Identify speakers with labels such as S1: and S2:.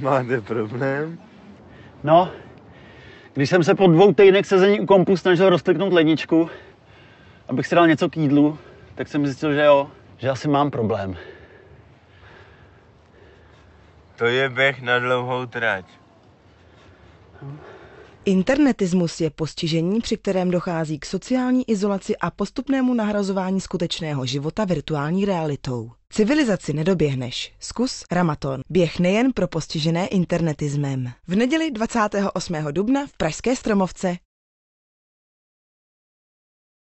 S1: Máte problém? No, když jsem se po dvou týdnech sezení u kompu snažil rozkliknout ledničku, abych si dal něco k jídlu, tak jsem zjistil, že jo, že asi mám problém.
S2: To je běh
S3: na dlouhou trať.
S4: Hm. Internetismus je postižení, při kterém dochází k sociální izolaci a postupnému nahrazování skutečného života virtuální realitou. Civilizaci nedoběhneš. Zkus Ramaton. Běh nejen pro postižené internetismem. V neděli 28. dubna v Pražské Stromovce